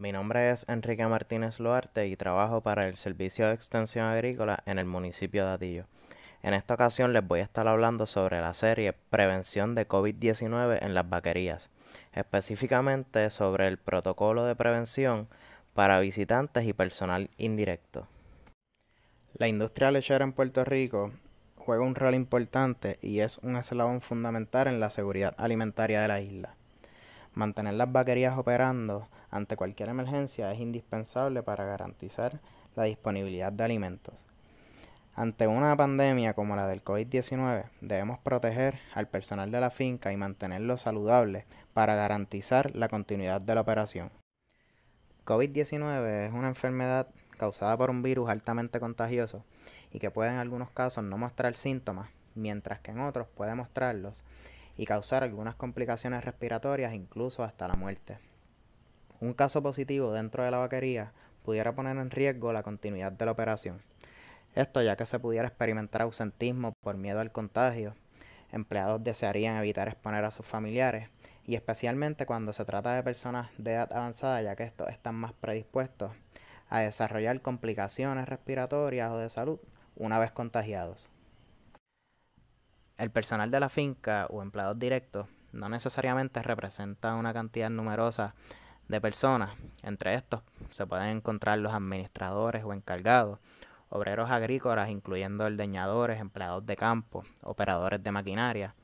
Mi nombre es Enrique Martínez Luarte y trabajo para el Servicio de Extensión Agrícola en el municipio de Atillo. En esta ocasión les voy a estar hablando sobre la serie Prevención de COVID-19 en las vaquerías, específicamente sobre el protocolo de prevención para visitantes y personal indirecto. La industria lechera en Puerto Rico juega un rol importante y es un eslabón fundamental en la seguridad alimentaria de la isla. Mantener las vaquerías operando ante cualquier emergencia es indispensable para garantizar la disponibilidad de alimentos. Ante una pandemia como la del COVID-19, debemos proteger al personal de la finca y mantenerlo saludable para garantizar la continuidad de la operación. COVID-19 es una enfermedad causada por un virus altamente contagioso y que puede en algunos casos no mostrar síntomas, mientras que en otros puede mostrarlos y causar algunas complicaciones respiratorias, incluso hasta la muerte un caso positivo dentro de la vaquería pudiera poner en riesgo la continuidad de la operación. Esto ya que se pudiera experimentar ausentismo por miedo al contagio, empleados desearían evitar exponer a sus familiares y especialmente cuando se trata de personas de edad avanzada ya que estos están más predispuestos a desarrollar complicaciones respiratorias o de salud una vez contagiados. El personal de la finca o empleados directos no necesariamente representa una cantidad numerosa de personas. Entre estos se pueden encontrar los administradores o encargados, obreros agrícolas, incluyendo ordeñadores, empleados de campo, operadores de maquinaria,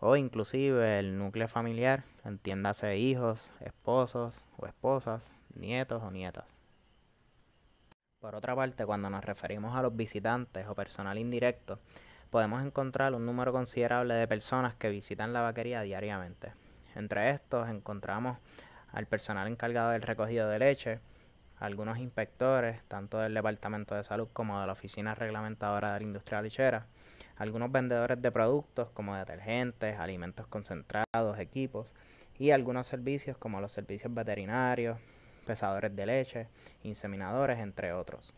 o inclusive el núcleo familiar, entiéndase hijos, esposos o esposas, nietos o nietas. Por otra parte, cuando nos referimos a los visitantes o personal indirecto, podemos encontrar un número considerable de personas que visitan la vaquería diariamente. Entre estos encontramos al personal encargado del recogido de leche, algunos inspectores, tanto del Departamento de Salud como de la Oficina Reglamentadora de la Industria lichera, algunos vendedores de productos como detergentes, alimentos concentrados, equipos y algunos servicios como los servicios veterinarios, pesadores de leche, inseminadores, entre otros.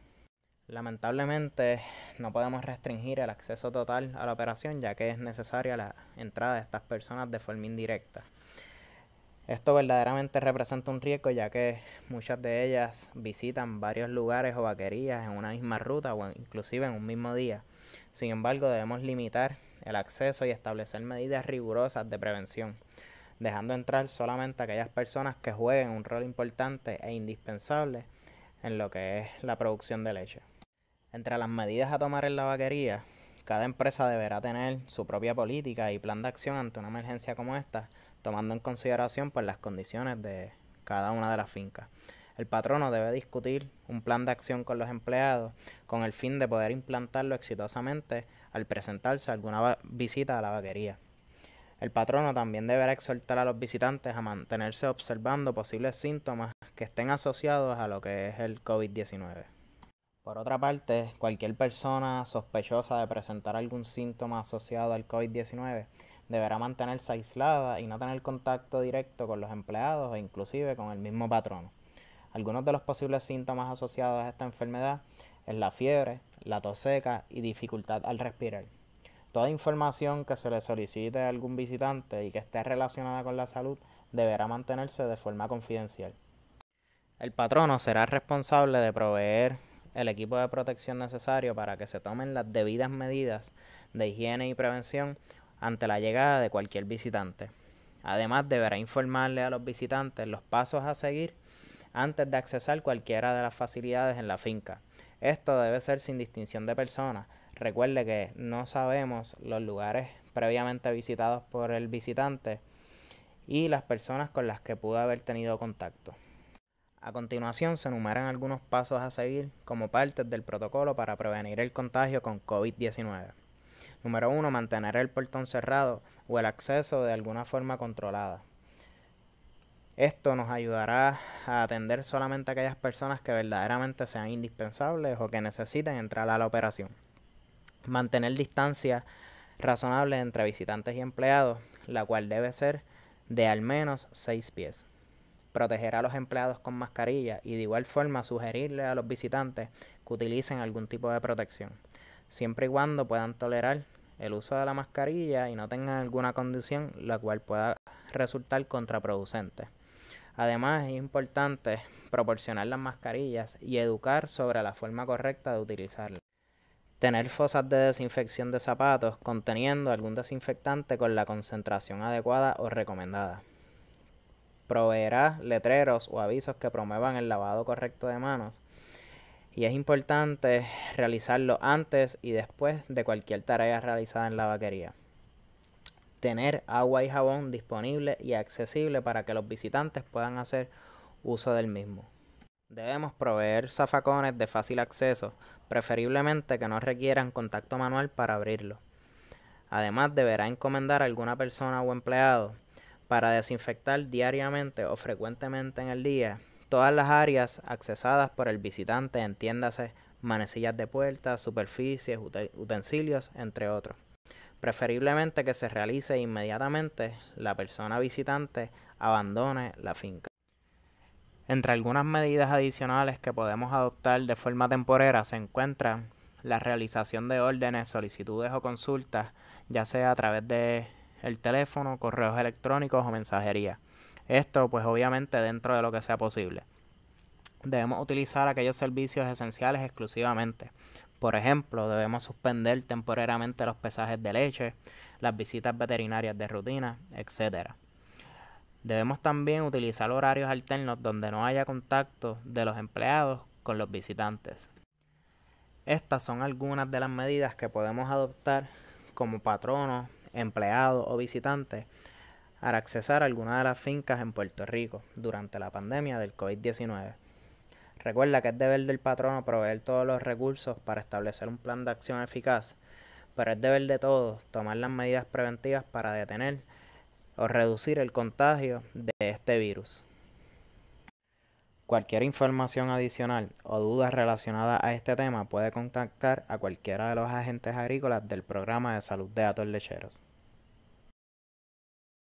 Lamentablemente no podemos restringir el acceso total a la operación ya que es necesaria la entrada de estas personas de forma indirecta. Esto verdaderamente representa un riesgo ya que muchas de ellas visitan varios lugares o vaquerías en una misma ruta o inclusive en un mismo día. Sin embargo, debemos limitar el acceso y establecer medidas rigurosas de prevención, dejando entrar solamente a aquellas personas que jueguen un rol importante e indispensable en lo que es la producción de leche. Entre las medidas a tomar en la vaquería cada empresa deberá tener su propia política y plan de acción ante una emergencia como esta, tomando en consideración pues, las condiciones de cada una de las fincas. El patrono debe discutir un plan de acción con los empleados con el fin de poder implantarlo exitosamente al presentarse alguna visita a la vaquería. El patrono también deberá exhortar a los visitantes a mantenerse observando posibles síntomas que estén asociados a lo que es el COVID-19. Por otra parte, cualquier persona sospechosa de presentar algún síntoma asociado al COVID-19 deberá mantenerse aislada y no tener contacto directo con los empleados e inclusive con el mismo patrono. Algunos de los posibles síntomas asociados a esta enfermedad es la fiebre, la tos seca y dificultad al respirar. Toda información que se le solicite a algún visitante y que esté relacionada con la salud deberá mantenerse de forma confidencial. El patrono será responsable de proveer el equipo de protección necesario para que se tomen las debidas medidas de higiene y prevención ante la llegada de cualquier visitante. Además, deberá informarle a los visitantes los pasos a seguir antes de accesar cualquiera de las facilidades en la finca. Esto debe ser sin distinción de persona. Recuerde que no sabemos los lugares previamente visitados por el visitante y las personas con las que pudo haber tenido contacto. A continuación se enumeran algunos pasos a seguir como parte del protocolo para prevenir el contagio con COVID-19. Número 1. Mantener el portón cerrado o el acceso de alguna forma controlada. Esto nos ayudará a atender solamente a aquellas personas que verdaderamente sean indispensables o que necesiten entrar a la operación. Mantener distancia razonable entre visitantes y empleados, la cual debe ser de al menos 6 pies proteger a los empleados con mascarilla y de igual forma sugerirle a los visitantes que utilicen algún tipo de protección, siempre y cuando puedan tolerar el uso de la mascarilla y no tengan alguna condición la cual pueda resultar contraproducente. Además, es importante proporcionar las mascarillas y educar sobre la forma correcta de utilizarlas. Tener fosas de desinfección de zapatos conteniendo algún desinfectante con la concentración adecuada o recomendada proveerá letreros o avisos que promuevan el lavado correcto de manos. Y es importante realizarlo antes y después de cualquier tarea realizada en la vaquería. Tener agua y jabón disponible y accesible para que los visitantes puedan hacer uso del mismo. Debemos proveer zafacones de fácil acceso, preferiblemente que no requieran contacto manual para abrirlo. Además, deberá encomendar a alguna persona o empleado para desinfectar diariamente o frecuentemente en el día todas las áreas accesadas por el visitante, entiéndase manecillas de puertas, superficies, utensilios, entre otros. Preferiblemente que se realice inmediatamente la persona visitante abandone la finca. Entre algunas medidas adicionales que podemos adoptar de forma temporera se encuentra la realización de órdenes, solicitudes o consultas, ya sea a través de el teléfono, correos electrónicos o mensajería. Esto pues obviamente dentro de lo que sea posible. Debemos utilizar aquellos servicios esenciales exclusivamente. Por ejemplo, debemos suspender temporariamente los pesajes de leche, las visitas veterinarias de rutina, etc. Debemos también utilizar horarios alternos donde no haya contacto de los empleados con los visitantes. Estas son algunas de las medidas que podemos adoptar como patronos empleado o visitante al accesar alguna de las fincas en Puerto Rico durante la pandemia del COVID-19. Recuerda que es deber del patrono proveer todos los recursos para establecer un plan de acción eficaz, pero es deber de todos tomar las medidas preventivas para detener o reducir el contagio de este virus. Cualquier información adicional o dudas relacionadas a este tema puede contactar a cualquiera de los agentes agrícolas del programa de salud de Atos Lecheros.